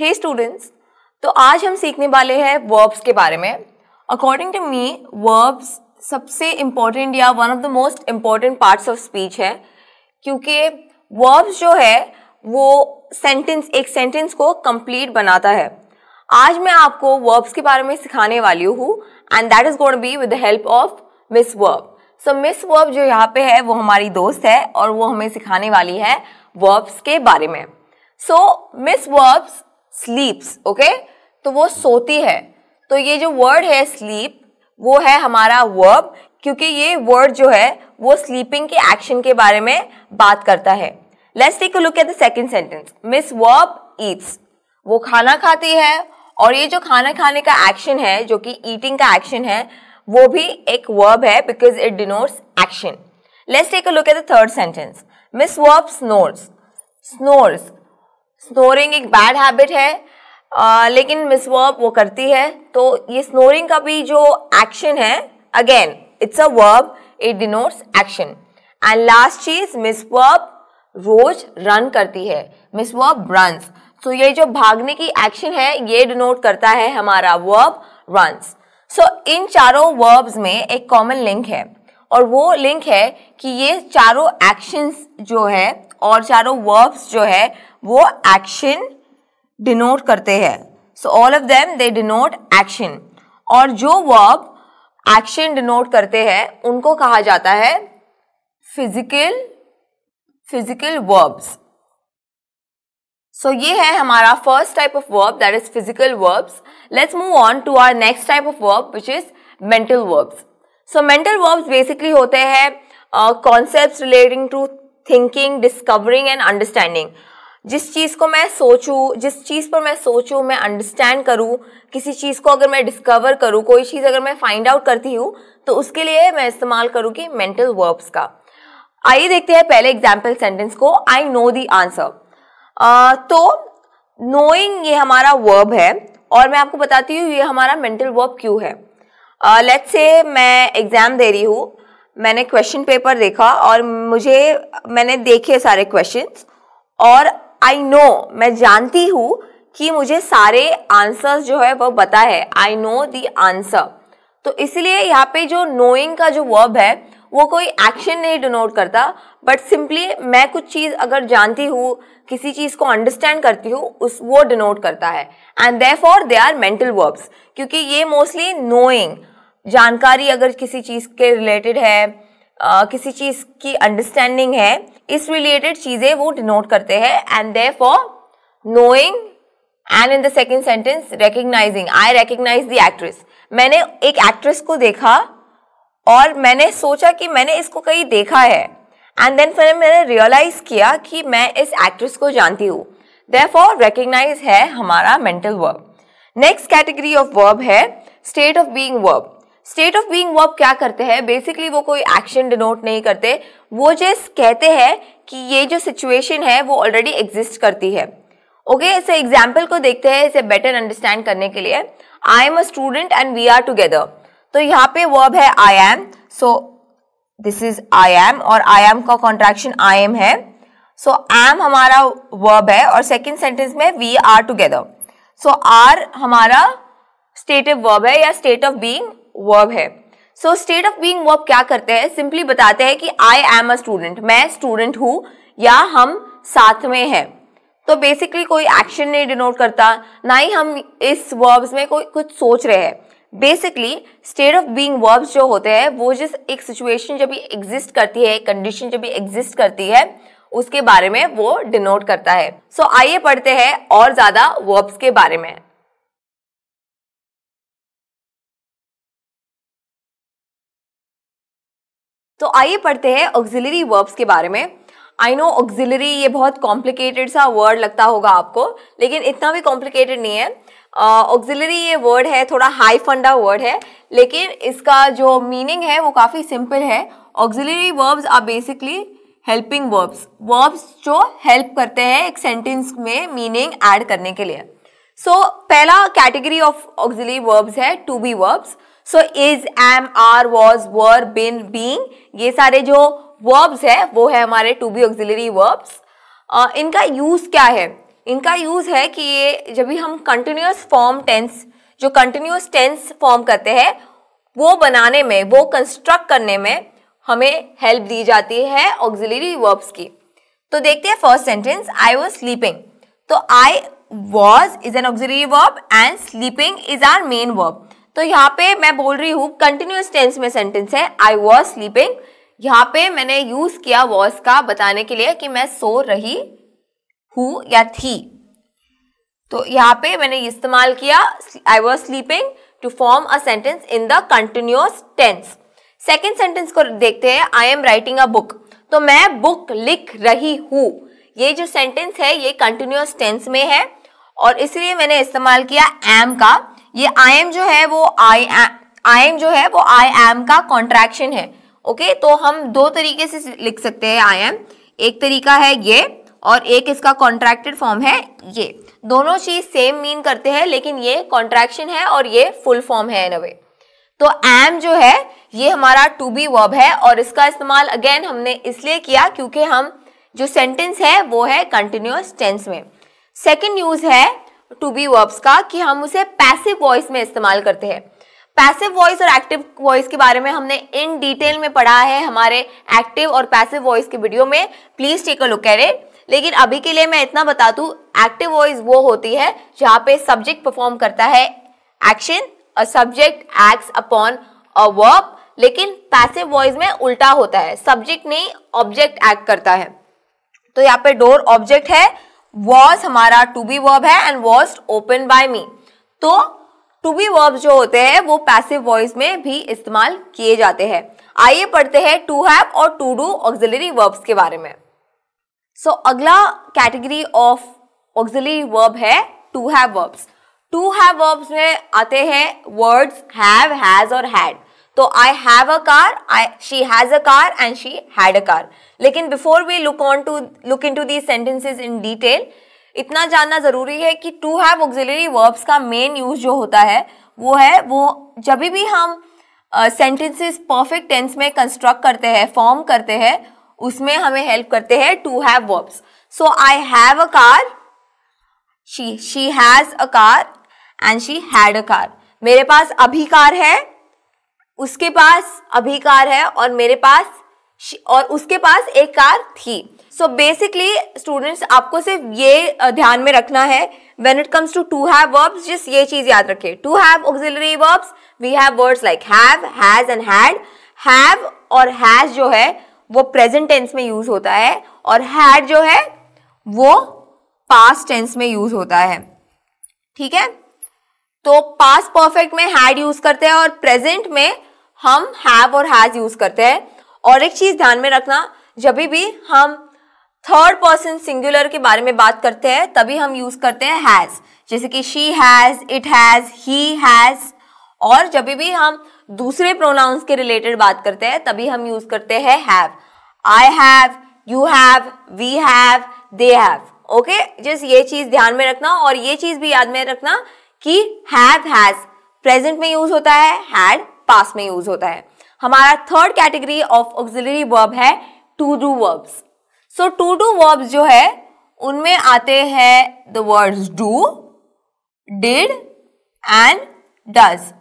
हे hey students तो आज हम सीखने वाले हैं वर्ब्स के बारे में अकॉर्डिंग टू मी वर्ब्स सबसे इम्पोर्टेंट या one of the most important parts of speech है क्योंकि वर्ब्स जो है वो सेंटेंस एक सेंटेंस को कंप्लीट बनाता है आज मैं आपको वर्ब्स के बारे में सिखाने वाली हूँ and that is gonna be with the help of Miss Verb so Miss Verb जो यहाँ पे है वो हमारी दोस्त है और वो हमें सिखाने वाली है वर्ब्स के बारे में so Miss Verbs sleeps okay तो वो सोती है तो ये जो वर्ड है स्लीप वो है हमारा वर्ब क्योंकि ये वर्ड जो है वो स्लीपिंग के एक्शन के बारे में बात करता है let's take a look at the second sentence Miss Verb eats वो खाना खाती है और ये जो खाना खाने का एक्शन है जो कि ईटिंग का एक्शन है वो भी एक वर्ब है because it denotes action let's take a look at the third sentence Miss Verb snores snores snoring एक बैड हैबिट है आ, लेकिन मिस वर्ब वो करती है तो ये स्नोरिंग का भी जो एक्शन है again it's a verb it denotes action and last चीज मिस वर्ब रोज रन करती है मिस वर्ब रन्स सो ये जो भागने की एक्शन है ये डिनोट करता है हमारा वर्ब रन्स सो इन चारों वर्ब्स में एक कॉमन लिंक है और वो लिंक है कि ये चारों एक्शंस जो है और चारों वर्ब्स जो है वो एक्शन डिनोट करते हैं so all of them they denote action और जो वर्ब एक्शन डिनोट करते हैं उनको कहा जाता है फिजिकल फिजिकल वर्ब्स सो ये है हमारा first type of verb that is physical verbs let's move on to our next type of verb which is mental verbs so mental verbs basically होते हैं concept relating to thinking discovering and understanding जिस चीज़ को मैं सोचूं जिस चीज़ पर मैं सोचूं मैं अंडरस्टैंड करूं किसी चीज़ को अगर मैं डिस्कवर करूं कोई चीज़ अगर मैं फाइंड आउट करती हूँ तो उसके लिए मैं इस्तेमाल करूँगी मेंटल वर्ब्स का आइए देखते हैं पहले एग्जाम्पल सेंटेंस को आई नो दी आंसर तो नोइंग ये हमारा वर्ब है और मैं आपको बताती हूँ ये हमारा मेंटल वर्ब क्यों है लेट uh, से मैं एग्ज़ाम दे रही हूँ मैंने क्वेश्चन पेपर देखा और मुझे मैंने देखे सारे क्वेश्चंस और आई नो मैं जानती हूँ कि मुझे सारे आंसर्स जो है वो बता है आई नो दी आंसर तो इसलिए यहाँ पे जो नोइंग का जो वर्ब है वो कोई एक्शन नहीं डिनोट करता बट सिंपली मैं कुछ चीज़ अगर जानती हूँ किसी चीज़ को अंडरस्टैंड करती हूँ उस वो डिनोट करता है and therefore they are mental verbs क्योंकि ये मोस्टली नोइंग जानकारी अगर किसी चीज़ के रिलेटेड है आ, किसी चीज़ की अंडरस्टैंडिंग है इस रिलेटेड चीजें वो डिनोट करते हैं and therefore knowing and in the second sentence recognising I recognise the actress मैंने एक एक्ट्रेस को देखा और मैंने सोचा कि मैंने इसको कहीं देखा है एंड देन फिर मैंने रियलाइज किया कि मैं इस एक्ट्रेस को जानती हूँ देर फॉर रेकग्नाइज है हमारा mental verb next category of verb है state of being verb state of being verb क्या करते हैं बेसिकली वो कोई एक्शन डिनोट नहीं करते वो जस्ट कहते हैं कि ये जो सिचुएशन है वो ऑलरेडी एग्जिस्ट करती है ओके इसे एग्जाम्पल को देखते हैं इसे बेटर अंडरस्टैंड करने के लिए I am a student and we are together तो यहाँ पे वर्ब है I am so this is I am और आई एम का कॉन्ट्रैक्शन आई एम है सो so, एम हमारा वर्ब है और सेकेंड सेंटेंस में we are together so are हमारा स्टेटिव वर्ब है या स्टेट ऑफ बींग वर्ब है so state of being verb क्या करते हैं सिंपली बताते हैं कि आई एम अ स्टूडेंट मैं स्टूडेंट हूँ या हम साथ में हैं तो बेसिकली कोई एक्शन नहीं डिनोट करता ना ही हम इस वर्ब्स में कोई कुछ सोच रहे हैं basically state of being verbs जो होते हैं वो जिस एक सिचुएशन जब भी एग्जिस्ट करती है कंडीशन जब भी एग्जिस्ट करती है उसके बारे में वो डिनोट करता है सो so, आइए पढ़ते हैं और ज़्यादा वर्ब्स के बारे में तो आइए पढ़ते हैं ऑक्सिलरी वर्ब्स के बारे में आई नो ऑक्सिलरी ये बहुत कॉम्प्लिकेटेड सा वर्ड लगता होगा आपको लेकिन इतना भी कॉम्प्लिकेटेड नहीं है ऑक्सिलरी uh, ये वर्ड है थोड़ा हाई फंडा वर्ड है लेकिन इसका जो मीनिंग है वो काफ़ी सिंपल है auxiliary verbs are basically helping verbs verbs जो हेल्प करते हैं एक सेंटेंस में मीनिंग ऐड करने के लिए सो so, पहला कैटेगरी ऑफ ऑक्सिलरी वर्ब्स है to be verbs so is am are was were been being ये सारे जो वर्ब्स है वो है हमारे टू बी ऑक्सिलरी वर्ब्स इनका यूज़ क्या है इनका यूज़ है कि ये जब भी हम कंटिन्यूस फॉर्म टेंस जो कंटिन्यूस टेंस फॉर्म करते हैं वो बनाने में वो कंस्ट्रक्ट करने में हमें हेल्प दी जाती है ऑक्सिलरी वर्ब्स की तो देखते हैं first sentence I was sleeping तो I was is an auxiliary verb and sleeping is our main verb तो यहाँ पे मैं बोल रही हूँ कंटिन्यूस टेंस में सेंटेंस है आई वॉज स्लीपिंग यहाँ पे मैंने यूज किया वॉज का बताने के लिए कि मैं सो रही हूँ या थी तो यहाँ पे मैंने इस्तेमाल किया I was sleeping to form a sentence in the continuous tense second sentence को देखते हैं I am writing a book तो मैं बुक लिख रही हूँ ये जो सेंटेंस है ये कंटिन्यूस टेंस में है और इसलिए मैंने इस्तेमाल किया एम का ये आई एम जो है वो आई आई एम जो है वो आई एम का कॉन्ट्रैक्शन है ओके तो हम दो तरीके से लिख सकते हैं आई एम एक तरीका है ये और एक इसका कॉन्ट्रैक्टेड फॉर्म है ये दोनों चीज सेम मीन करते हैं लेकिन ये कॉन्ट्रैक्शन है और ये फुल फॉर्म है इन अवे तो एम जो है ये हमारा टू बी वर्ब है और इसका इस्तेमाल अगेन हमने इसलिए किया क्योंकि हम जो सेंटेंस है वो है कंटिन्यूस टेंस में सेकेंड यूज है टू बी वर्ब्स का कि हम उसे पैसिव वॉइस में इस्तेमाल करते हैं पैसिव वॉइस और एक्टिव वॉइस के बारे में हमने इन डिटेल में पढ़ा है हमारे एक्टिव और पैसिव वॉइस के वीडियो में please take a look at it लेकिन अभी के लिए मैं इतना बता दूं एक्टिव वॉइस वो होती है जहां पे सब्जेक्ट परफॉर्म करता है action a subject acts upon a verb लेकिन पैसिव वॉइस में उल्टा होता है सब्जेक्ट नहीं ऑब्जेक्ट एक्ट करता है तो यहाँ पे डोर ऑब्जेक्ट है वॉज हमारा टू बी वर्ब है and was open by me तो टू बी वर्ब जो होते हैं वो पैसिव वॉइस में भी इस्तेमाल किए जाते हैं आइए पढ़ते हैं टू हैव और टू डू ऑक्सिलरी वर्ब्स के बारे में सो so, अगला कैटेगरी ऑफ ऑक्सिलरी वर्ब है to have verbs to have verbs में आते हैं वर्ड्स हैव हैज और हैड तो I have a car I she has a car and she had a car लेकिन before we look on to look into the sentences in detail इतना जानना जरूरी है कि टू हैव ऑक्सिलरी वर्ब्स का main use जो होता है वो है वो जब भी हम सेंटेंसेस परफेक्ट टेंस में कंस्ट्रक्ट करते हैं फॉर्म करते हैं उसमें हमें हेल्प करते हैं to have verbs so I have a car she she has a car and she had a car मेरे पास अभी कार है उसके पास अभी कार है और मेरे पास और उसके पास एक कार थी सो बेसिकली स्टूडेंट्स आपको सिर्फ ये ध्यान में रखना है when it comes to to have verbs जिस ये चीज़ याद रखे to have auxiliary verbs we have words like have has and had have और हैज़ जो है वो प्रेजेंट टेंस में यूज़ होता है और हैड जो है वो पास्ट टेंस में यूज़ होता है ठीक है तो पास्ट परफेक्ट में हैड यूज़ करते हैं और प्रेजेंट में हम हैव और हैज़ यूज़ करते हैं और एक चीज़ ध्यान में रखना जब भी हम थर्ड पर्सन सिंगुलर के बारे में बात करते हैं तभी हम यूज़ करते हैं हैज़ जैसे कि she has it has he has और जब भी हम दूसरे प्रोनाउंस के रिलेटेड बात करते हैं तभी हम यूज़ करते हैं have I have you have we have they have okay just ये चीज़ ध्यान में रखना और ये चीज़ भी याद में रखना कि हैव हैज़ प्रेजेंट में यूज़ होता है हैड पास में यूज होता है हमारा third category of auxiliary verb है to do verbs so to do verbs जो है उनमें आते हैं the words do did and does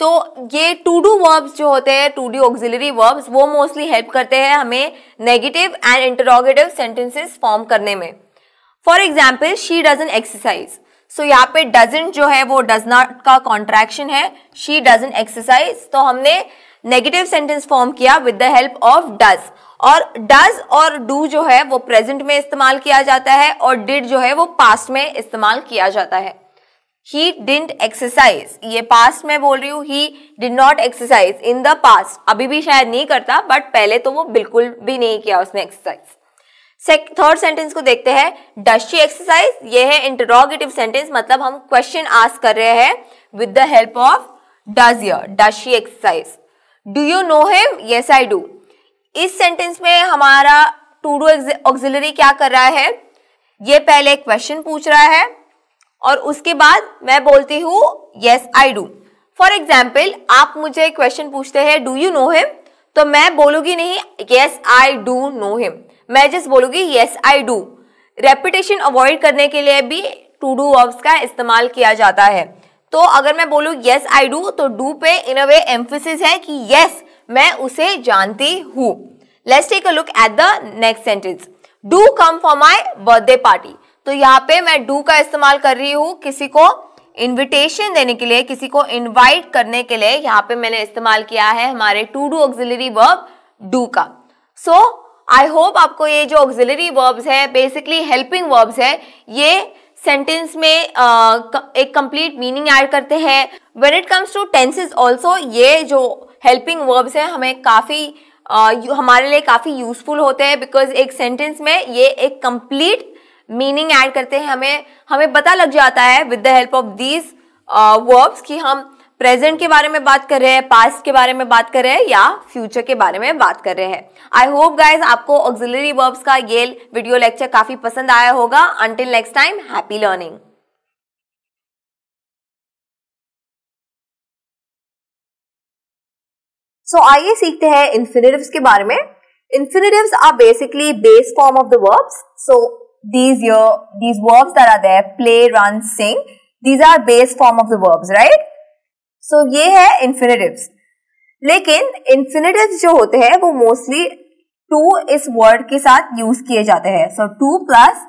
तो ये टू डू वर्ब्स जो होते हैं टू डू ऑक्सिलरी वर्ब्स वो मोस्टली हेल्प करते हैं हमें negative and interrogative sentences form करने में for example she doesn't exercise so so, यहाँ पे डजेंट जो है वो डज नॉट का कॉन्ट्रैक्शन है शी डजेंट एक्सरसाइज तो हमने नेगेटिव सेंटेंस फॉर्म किया with the help of does और डज और डू जो है वो प्रेजेंट में इस्तेमाल किया जाता है और डिड जो है वो पास्ट में इस्तेमाल किया जाता है ही डिंट एक्सरसाइज ये पास्ट में बोल रही हूँ he did not exercise in the past अभी भी शायद नहीं करता बट पहले तो वो बिल्कुल भी नहीं किया उसने एक्सरसाइज थर्ड सेंटेंस को देखते हैं डस्टी एक्सरसाइज ये है इंटरोगेटिव सेंटेंस मतलब हम क्वेश्चन आस्क कर रहे हैं with the help of does yeah does exercise do you know him yes I do इस सेंटेंस में हमारा टू डू ऑक्सिलरी क्या कर रहा है ये पहले क्वेश्चन पूछ रहा है और उसके बाद मैं बोलती हूँ yes I do for example आप मुझे क्वेश्चन पूछते हैं डू यू नो हिम तो मैं बोलूँगी नहीं yes I do know him मैं जस्ट बोलूंगी yes I do repetition avoid करने के लिए भी टू डू वर्ब्स का इस्तेमाल किया जाता है तो अगर मैं बोलूँ येस आई डू तो डू पे इन अ वे एम्फोसिस है कि येस मैं उसे जानती हूँ let's take a look at the next sentence do come for my birthday party तो यहाँ पे मैं डू का इस्तेमाल कर रही हूँ किसी को इनविटेशन देने के लिए किसी को इनवाइट करने के लिए यहाँ पे मैंने इस्तेमाल किया है हमारे to do auxiliary verb do का सो so, आई होप आपको ये जो ऑक्सिलरी वर्ब्स है बेसिकली हेल्पिंग वर्ब्स है ये सेंटेंस में uh, एक कंप्लीट मीनिंग ऐड करते हैं when it comes to tenses also ये जो हेल्पिंग वर्ब्स है हमें काफ़ी uh, हमारे लिए काफ़ी यूजफुल होते हैं बिकॉज एक सेंटेंस में ये एक कंप्लीट मीनिंग ऐड करते हैं हमें हमें पता लग जाता है with the help of these verbs कि हम प्रेजेंट के बारे में बात कर रहे हैं पास्ट के बारे में बात कर रहे हैं या फ्यूचर के बारे में बात कर रहे हैं आई होप गाइज आपको ऑक्सिलरी वर्ब्स का ये वीडियो लेक्चर काफी पसंद आया होगा until next time happy learning so आइए सीखते हैं इन्फिनेटिव्स के बारे में infinitives are basically base form of the verbs so these your these verbs are there play run sing these are base form of the verbs right so so, ये है infinitives लेकिन infinitive जो होते हैं वो मोस्टली टू इस word के साथ यूज किए जाते हैं so to plus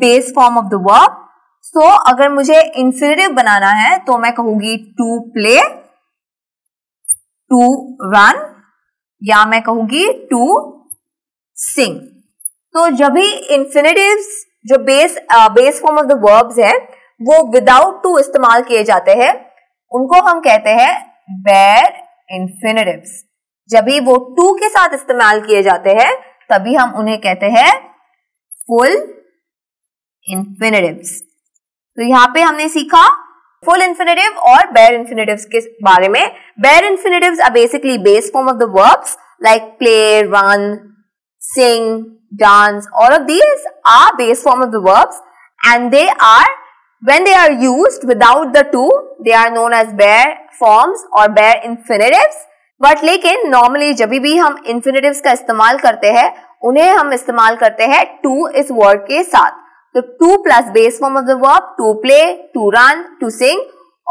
base form of the verb so अगर मुझे इन्फिनेटिव बनाना है तो मैं कहूंगी टू प्ले टू रन या मैं कहूंगी टू सिंग तो जब भी इन्फिनेटिव जो base base form of the verbs है वो विदाउट टू इस्तेमाल किए जाते हैं उनको हम कहते हैं बेर इंफिनेटिव जब भी वो टू के साथ इस्तेमाल किए जाते हैं तभी हम उन्हें कहते हैं फुल इन्फिनेटिव्स तो यहाँ पे हमने सीखा फुल इन्फिनेटिव और बेर इंफिनेटिव के बारे में bare infinitive are basically base form of the verbs like play run sing dance all of these are base form of the verbs and they are When they are used without the to, they are known as bare forms or bare infinitives. but lekin normally jab bhi hum infinitives ka istemal karte hain unhe hum istemal karte hain to is word ke sath तो to plus base form of the verb to play to run to sing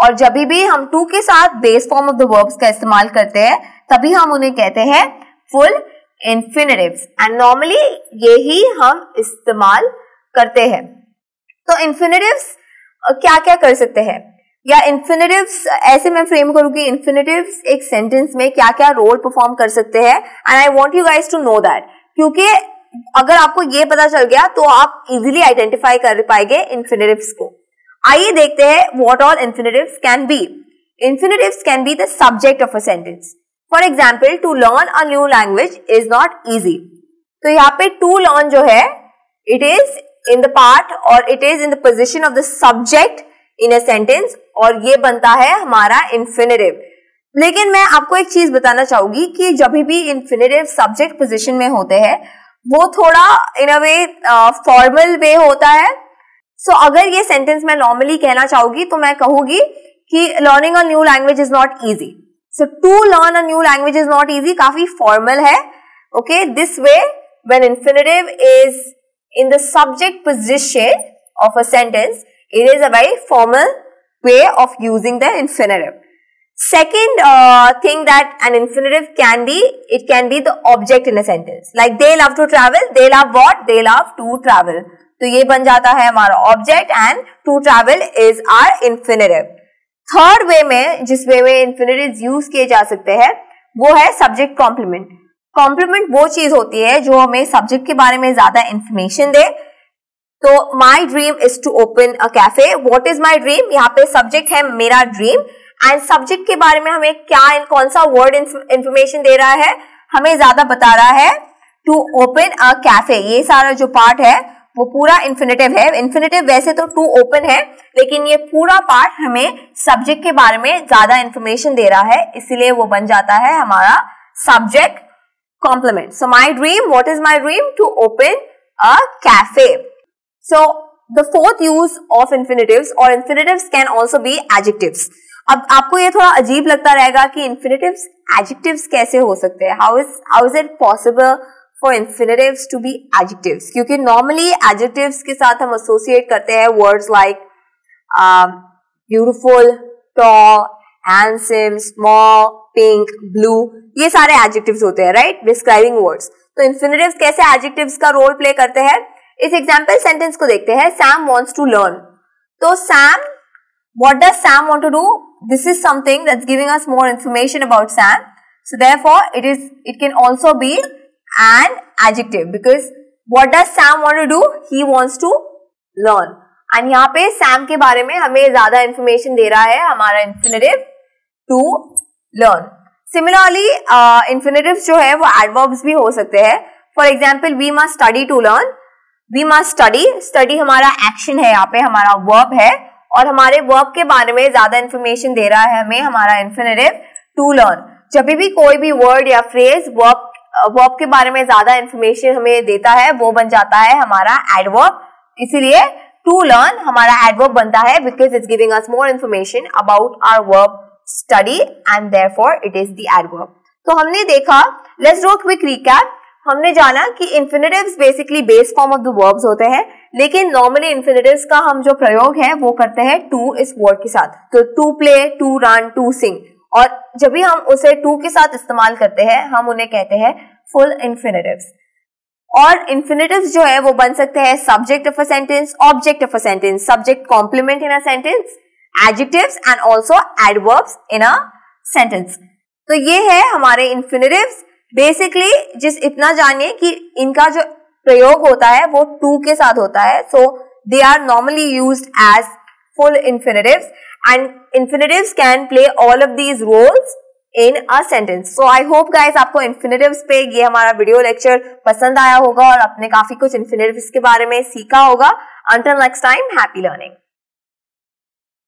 और जब भी हम to के साथ base form of the verbs का इस्तेमाल करते हैं तभी हम उन्हें कहते हैं फुल इन्फिनेटिव्स एंड नॉर्मली ये ही हम इस्तेमाल करते हैं तो इन्फिनेटिव्स क्या क्या कर सकते हैं या इन्फिनेटिव्स ऐसे मैं फ्रेम करूंगी इन्फिनेटिव्स एक सेंटेंस में क्या क्या रोल परफॉर्म कर सकते हैं and I want you guys to know that क्योंकि अगर आपको ये पता चल गया तो आप इजिली आइडेंटिफाई कर पाएंगे इन्फिनेटिव्स को आइए देखते हैं what all infinitive can be infinitive can be the subject of a sentence for example to learn a new language is not easy तो यहाँ पे टू लर्न जो है it is in the part और it is in the position of the subject in a sentence और ये बनता है हमारा इन्फिनेटिव लेकिन मैं आपको एक चीज बताना चाहूंगी कि जब भी इन्फिनेटिव सब्जेक्ट पोजिशन में होते हैं वो थोड़ा इन अ वे फॉर्मल वे होता है सो so, अगर ये सेंटेंस मैं नॉर्मली कहना चाहूंगी तो मैं कहूंगी कि learning a new language is not easy so to learn a new language is not easy काफी फॉर्मल है okay this way when infinitive is in the subject position of a sentence, it is a very formal way of using the infinitive. Second uh, thing that an infinitive can be, it can be the object in a sentence. Like they love to travel, they love what? They love to travel. तो ye ban jata hai hamara object and to travel is our infinitive third way में जिस वे में infinitive use किए जा सकते हैं वो है सब्जेक्ट कॉम्प्लीमेंट कॉम्प्लीमेंट वो चीज होती है जो हमें सब्जेक्ट के बारे में ज्यादा इंफॉर्मेशन दे तो my dream is to open a cafe what is my dream यहाँ पे सब्जेक्ट है मेरा ड्रीम एंड सब्जेक्ट के बारे में हमें क्या कौन सा वर्ड इंफॉर्मेशन दे रहा है हमें ज्यादा बता रहा है टू ओपन अ कैफे ये सारा जो पार्ट है वो पूरा इन्फिनेटिव है इन्फिनेटिव वैसे तो टू ओपन है लेकिन ये पूरा पार्ट हमें सब्जेक्ट के बारे में ज्यादा इंफॉर्मेशन दे रहा है इसीलिए वो बन जाता है हमारा subject Complement. So my dream, what is my dream? To open a cafe. So the fourth use of infinitives or infinitives can also be adjectives. अब आपको ये थोड़ा अजीब लगता रहेगा कि infinitives adjectives कैसे हो सकते हैं? How is how is it possible for infinitives to be adjectives? क्योंकि normally adjectives के साथ हम associate करते हैं words like um, beautiful, tall, handsome, small, pink blue ये सारे एडजेक्टिव्स होते हैं राइट डिस्क्राइबिंग वर्ड्स तो इन्फिनेटिव्स कैसे एडजेक्टिव्स का रोल प्ले करते हैं इस एग्जाम्पल सेंटेंस को देखते हैं सैम वॉन्ट्स टू लर्न तो Sam what does Sam want to do this is something that's giving us more information about Sam so therefore it is it can also be an adjective because what does Sam want to do he wants to learn and यहाँ पे Sam के बारे में हमें ज्यादा information दे रहा है हमारा infinitive to learn similarly infinitive जो है वो एडवर्ब्स भी हो सकते हैं for example we must study to learn we must study study हमारा एक्शन है यहाँ पे हमारा वर्ब है और हमारे वर्ब के बारे में ज्यादा इन्फॉर्मेशन दे रहा है हमें हमारा इन्फिनेटिव टू लर्न जब भी कोई भी वर्ड या फ्रेज वर्ब वर्ब के बारे में ज्यादा इन्फॉर्मेशन हमें देता है वो बन जाता है हमारा एडवर्ब इसीलिए टू लर्न हमारा एडवर्ब बनता है because it's giving us more information about our verb study and for it is the adverb तो हमने देखा लेट्स डू क्विक रिकैप हमने जाना कि infinitive basically base form of the verbs होते हैं लेकिन नॉर्मली इन्फिनेटिव्स का हम जो प्रयोग है वो करते हैं टू इस वर्ड के साथ तो to play to run to sing और जब भी हम उसे टू के साथ इस्तेमाल करते हैं हम उन्हें कहते हैं फुल इन्फिनेटिव्स और इन्फिनेटिव जो है वो बन सकते हैं subject of a sentence object of a sentence subject complement in a sentence adjectives and also adverbs in a sentence तो ये है हमारे इन्फिनेटिव बेसिकली जिस इतना जानिए कि इनका जो प्रयोग होता है वो टू के साथ होता है so they are normally use as full infinitive and infinitive can play all of these roles in a sentence so I hope guys आपको इन्फिनेटिव पे ये हमारा वीडियो लेक्चर पसंद आया होगा और आपने काफी कुछ इन्फिनेटिव के बारे में सीखा होगा until next time happy learning